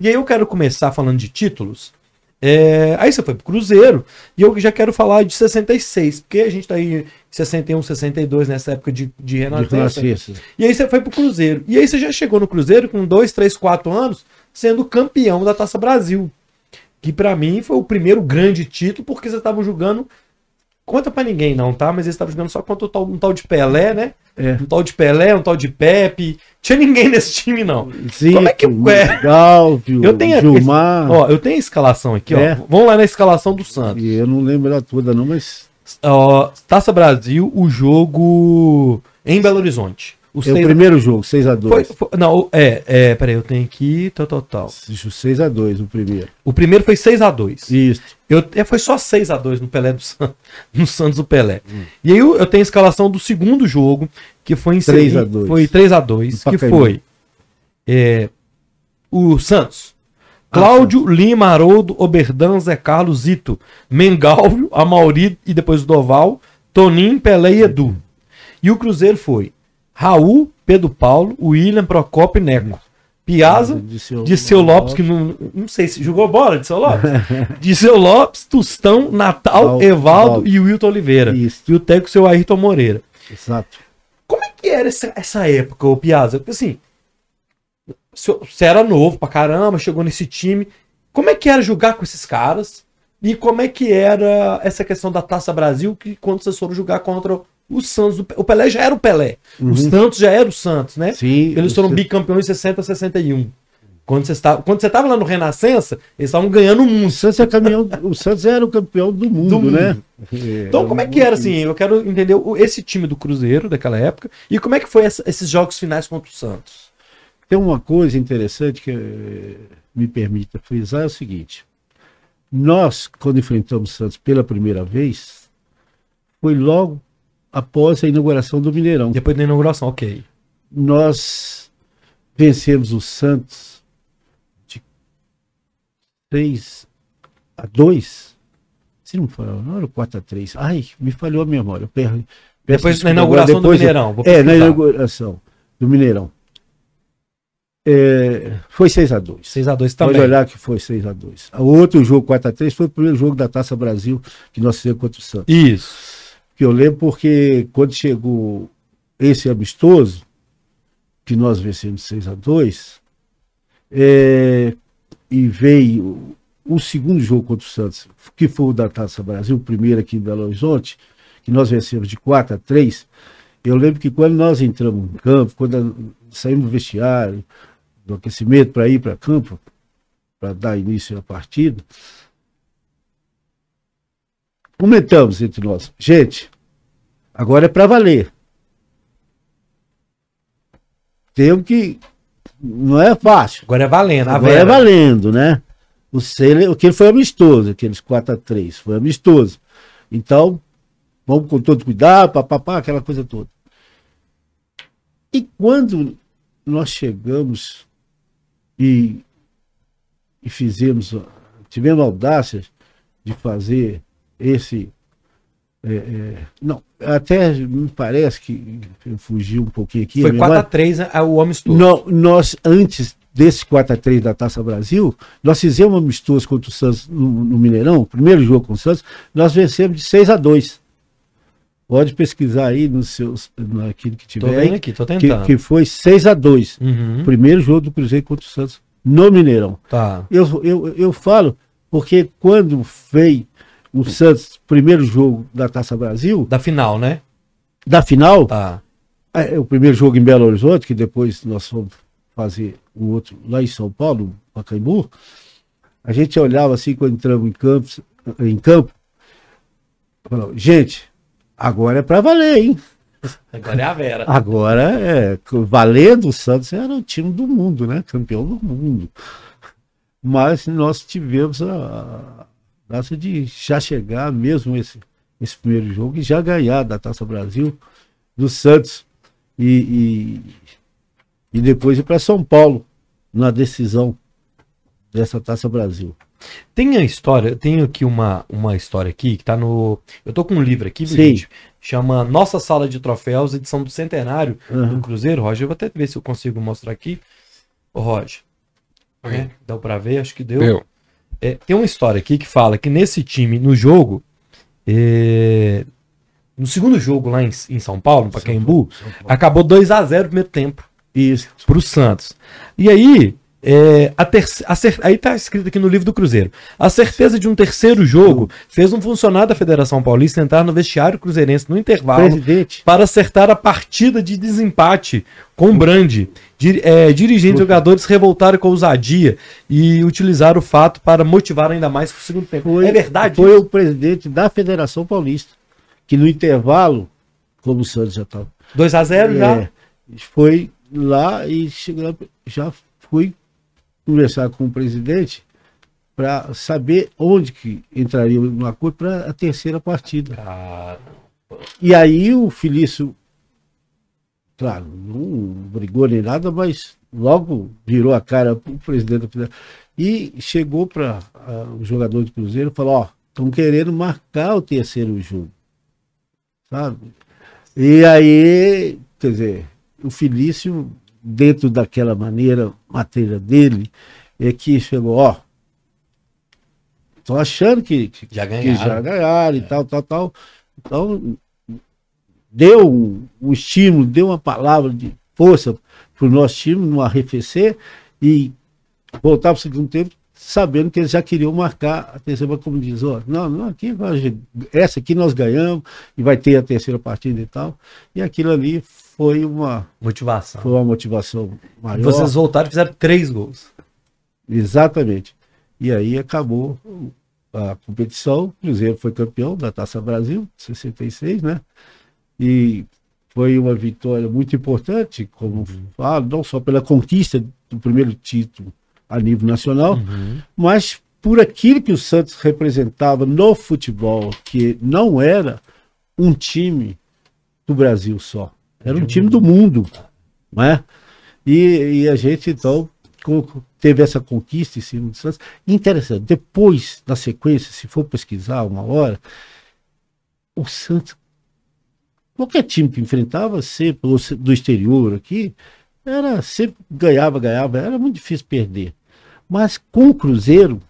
E aí eu quero começar falando de títulos. É, aí você foi pro Cruzeiro, e eu já quero falar de 66, porque a gente tá aí em 61, 62, nessa época de, de renascença. E aí você foi pro Cruzeiro. E aí você já chegou no Cruzeiro com 2, 3, 4 anos, sendo campeão da Taça Brasil. Que para mim foi o primeiro grande título, porque você estava jogando conta para ninguém não, tá? Mas eles estavam jogando só contra um tal, um tal de Pelé, né? É. Um tal de Pelé, um tal de Pepe. Tinha ninguém nesse time, não. Zico, Como é que o é? Gálvio, eu tenho Gilmar. Esse, ó, eu tenho a escalação aqui, é. ó. Vamos lá na escalação do Santos. E eu não lembro da toda, não, mas. Ó, Taça Brasil, o jogo em Belo Horizonte. O, é o primeiro a... jogo, 6x2. não, é, é, peraí, eu tenho aqui, tal, tal, tal. 6x2 o primeiro. O primeiro foi 6x2. Isso. Eu, é, foi só 6x2 no Pelé do Santos, no Santos do Pelé. Hum. E aí eu, eu, tenho a escalação do segundo jogo, que foi em 3x2. Foi 3x2, que foi é, o Santos. Ah, Cláudio, ah, Lima, Haroldo, Oberdan, Zé Carlos, Zito, Mengalvio, Amauri e depois o Doval, Toninho, Pelé e hum. Edu. E o Cruzeiro foi Raul, Pedro Paulo, William, Procopio e Neco. Piazza, Disseu, Lopes, que não, não sei se jogou bola, Disseu Lopes. Disseu Lopes, Tustão, Natal, Evaldo e Wilton Oliveira. Isso. E o técnico seu Ayrton Moreira. Exato. Como é que era essa, essa época, o Piazza? Porque assim, você era novo pra caramba, chegou nesse time. Como é que era jogar com esses caras? E como é que era essa questão da Taça Brasil que quando vocês foram jogar contra o Santos, o Pelé já era o Pelé. Uhum. O Santos já era o Santos, né? Sim, eles foram bicampeões em 60, 61. Quando você estava, quando você estava lá no Renascença, eles estavam ganhando o mundo. O Santos, é caminhão, o Santos era o campeão do mundo, do né? mundo. né? É, então, como é que era assim? Eu quero entender esse time do Cruzeiro daquela época e como é que foi essa, esses jogos finais contra o Santos. Tem uma coisa interessante que me permita frisar é o seguinte: nós, quando enfrentamos o Santos pela primeira vez, foi logo após a inauguração do Mineirão. Depois da inauguração, ok. Nós vencemos o Santos de 3 a 2. Se não for, não era 4 a 3. Ai, me falhou a memória. Eu perco, depois na inauguração depois, do Mineirão. é, na inauguração do Mineirão. É, foi 6x2. 6x2 também. Pode olhar que foi 6x2. O outro jogo, 4x3, foi o primeiro jogo da Taça Brasil que nós fizemos contra o Santos. Isso. Que eu lembro porque quando chegou esse amistoso, que nós vencemos 6 a 2 é, e veio o segundo jogo contra o Santos, que foi o da Taça Brasil, o primeiro aqui em Belo Horizonte, que nós vencemos de 4 a 3, eu lembro que quando nós entramos no campo, quando saímos do vestiário, do aquecimento para ir para campo, para dar início à partida, comentamos entre nós. Gente, agora é para valer. Temos que. Não é fácil. Agora é valendo. Agora é valendo, né? O Sele, aquele foi amistoso, aqueles 4 a 3 foi amistoso. Então, vamos com todo cuidado, papapá, aquela coisa toda. E quando nós chegamos e, e fizemos, tivemos a audácia de fazer esse. É, é, não, até me parece que eu fugi um pouquinho aqui. Foi 4x3 é, o amistoso. Não, nós, antes desse 4x3 da Taça Brasil, nós fizemos um amistoso contra o Santos no, no Mineirão, primeiro jogo com o Santos, nós vencemos de 6x2. Pode pesquisar aí nos seus, naquilo que tiver. Tô vendo aqui, tô tentando. Que, que foi 6 x 2 uhum. Primeiro jogo do Cruzeiro contra o Santos no Mineirão. Tá. Eu, eu, eu falo, porque quando veio o Santos, primeiro jogo da Taça Brasil. Da final, né? Da final? Tá. É, é o primeiro jogo em Belo Horizonte, que depois nós fomos fazer o outro lá em São Paulo, Pacaembu. A gente olhava assim quando entramos em campo, em campo gente, agora é para valer, hein? Agora é a Vera. Agora é. Valendo, o Santos era o time do mundo, né? Campeão do mundo. Mas nós tivemos a, taça de já chegar mesmo esse, esse primeiro jogo e já ganhar da Taça Brasil do Santos e, e, e depois ir para São Paulo na decisão dessa Taça Brasil. Tem a história, eu tenho aqui uma, uma história aqui que tá no. Eu tô com um livro aqui, gente, chama Nossa Sala de Troféus, edição do Centenário uhum. do Cruzeiro. Roger, eu vou até ver se eu consigo mostrar aqui. Ô, Roger, né? deu para ver? Acho que deu. deu. É, tem uma história aqui que fala que nesse time, no jogo, é, no segundo jogo lá em, em São Paulo, no Pacaembu, acabou 2 a 0 no primeiro tempo. Isso. Pro Santos. E aí, é, a ter, a aí está escrito aqui no livro do Cruzeiro. A certeza de um terceiro jogo fez um funcionário da Federação Paulista entrar no vestiário cruzeirense no intervalo Presidente. para acertar a partida de desempate com Brand. Dir, é, dirigentes e jogadores revoltaram com a ousadia e utilizaram o fato para motivar ainda mais o segundo tempo. Foi, é verdade. Foi isso? o presidente da Federação Paulista que no intervalo, como o Santos já estava. 2 a 0 é, já? Foi lá e chegou, já foi conversar com o presidente para saber onde que entraria no acordo para a terceira partida. Ah. E aí o Felício, claro, não brigou nem nada, mas logo virou a cara para o presidente da E chegou para o jogador de Cruzeiro e falou, ó, estão querendo marcar o terceiro jogo. Sabe? E aí, quer dizer, o Felício dentro daquela maneira, matéria dele, é que chegou, ó, tô achando que, que já ganharam, que já ganharam e é. tal, tal, tal. Então, deu um, um estímulo, deu uma palavra de força para o nosso time não arrefecer e voltar para o segundo tempo sabendo que eles já queriam marcar a terceira, como diz, ó, não, não, aqui essa aqui nós ganhamos e vai ter a terceira partida e tal. E aquilo ali foi uma motivação. Foi uma motivação maior. Vocês voltaram e fizeram três gols. Exatamente. E aí acabou a competição. O Cruzeiro foi campeão da Taça Brasil, 66, né? E foi uma vitória muito importante, como ah, não só pela conquista do primeiro título a nível nacional, uhum. mas por aquilo que o Santos representava no futebol, que não era um time do Brasil só. Era um time do mundo, né? E, e a gente, então, teve essa conquista em cima do Santos. Interessante, depois, na sequência, se for pesquisar uma hora, o Santos, qualquer time que enfrentava, sempre, do exterior aqui, era sempre ganhava, ganhava, era muito difícil perder. Mas com o Cruzeiro,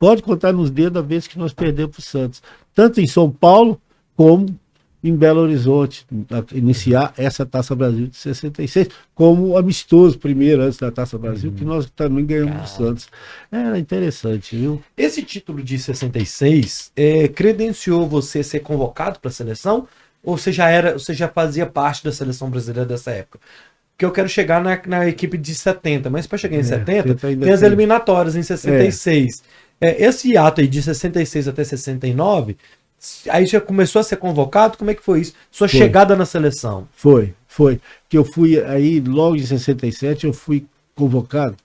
pode contar nos dedos a vez que nós perdemos para o Santos, tanto em São Paulo como em Belo Horizonte, iniciar essa Taça Brasil de 66, como amistoso primeiro, antes da Taça Brasil, uhum. que nós também ganhamos Cara. Santos. Era interessante, viu? Esse título de 66 é, credenciou você ser convocado para a seleção? Ou você já era, você já fazia parte da seleção brasileira dessa época? que eu quero chegar na, na equipe de 70, mas para chegar em é, 70, tá tem as eliminatórias em 66. É. É, esse ato aí de 66 até 69 Aí já começou a ser convocado? Como é que foi isso? Sua foi. chegada na seleção? Foi, foi. Que eu fui aí, logo em 67, eu fui convocado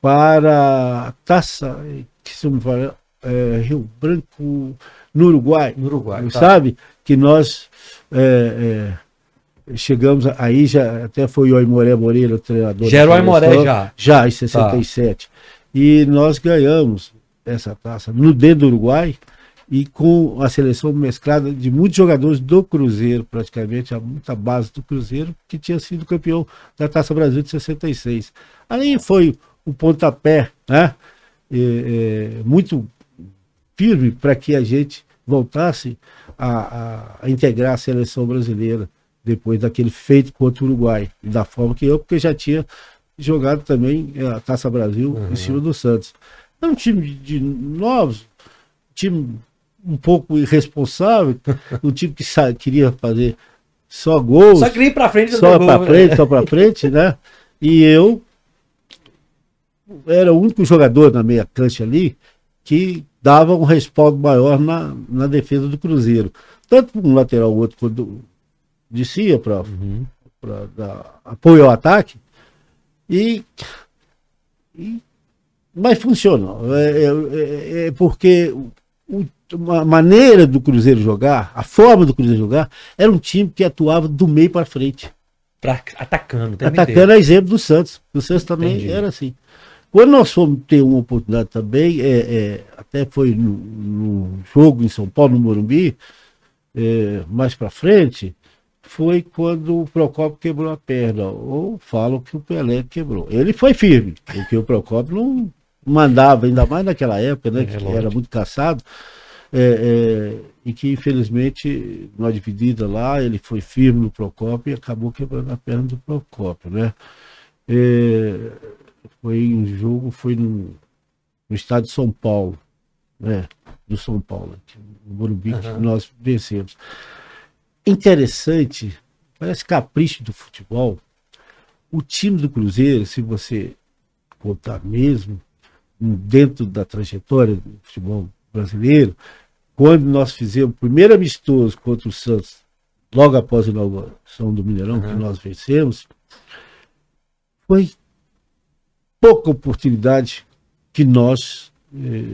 para a Taça, que se me fala, é, Rio Branco, no Uruguai. No Uruguai. Tá. Sabe? Que nós é, é, chegamos aí, já até foi o Aimoré Moreira, o treinador. Já era o Aimoré, já. Já, em 67. Tá. E nós ganhamos essa taça no dedo do Uruguai e com a seleção mesclada de muitos jogadores do Cruzeiro, praticamente, a muita base do Cruzeiro, que tinha sido campeão da Taça Brasil de 66. Ali foi o pontapé né? É, é, muito firme para que a gente voltasse a, a, a, integrar a seleção brasileira depois daquele feito contra o Uruguai, da forma que eu, porque já tinha jogado também é, a Taça Brasil uhum. em cima do Santos. É um time de novos, time um pouco irresponsável, o time que queria fazer só gols. Só queria ir para frente, só para né? frente, só para frente, né? E eu era o único jogador na meia cancha ali que dava um respaldo maior na, na defesa do Cruzeiro. Tanto um lateral o outro quando descia para uhum. apoio ao ataque. E, e mas funcionou. É, é, é, é porque a maneira do Cruzeiro jogar, a forma do Cruzeiro jogar, era um time que atuava do meio para frente. Pra, atacando, Atacando a é exemplo do Santos. O Santos também Entendi. era assim. Quando nós fomos ter uma oportunidade também, é, é, até foi no, no, jogo em São Paulo, no Morumbi, é, mais para frente, foi quando o Procopio quebrou a perna, ou falam que o Pelé quebrou. Ele foi firme, porque o Procopio não mandava, ainda mais naquela época, né? É, que é lógico. era muito caçado. É, é, e que infelizmente numa dividida lá ele foi firme no Procópio e acabou quebrando a perna do Procópio, né? É, foi um jogo, foi no, no, estado de São Paulo, né? Do São Paulo, no Morumbi, uhum. que nós vencemos. Interessante, parece capricho do futebol. O time do Cruzeiro, se você contar mesmo, dentro da trajetória do futebol brasileiro, quando nós fizemos o primeiro amistoso contra o Santos, logo após a inauguração do Mineirão, uhum. que nós vencemos, foi pouca oportunidade que nós,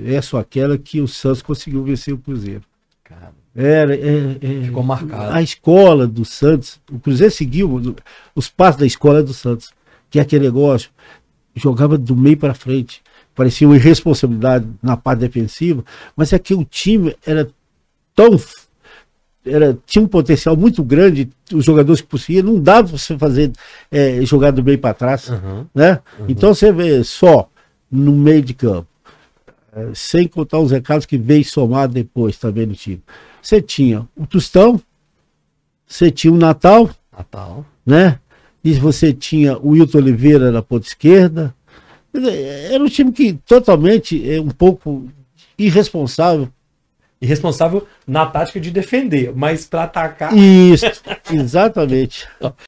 é, eh, só aquela que o Santos conseguiu vencer o Cruzeiro. Caramba. Era, é, é, Ficou marcado. A escola do Santos, o Cruzeiro seguiu os passos da escola do Santos, que é aquele negócio, jogava do meio para frente parecia uma irresponsabilidade na parte defensiva, mas é que o time era tão era, tinha um potencial muito grande, os jogadores que possuía, não dava para você fazer é, jogar do meio para trás. Uhum, né? Uhum. Então você vê só no meio de campo, é, sem contar os recados que veio somar depois também no time. Você tinha o Tostão, você tinha o Natal, Natal. né? E você tinha o Wilton Oliveira na ponta esquerda, era um time que totalmente é um pouco irresponsável. Irresponsável na tática de defender, mas para atacar. Isso, exatamente.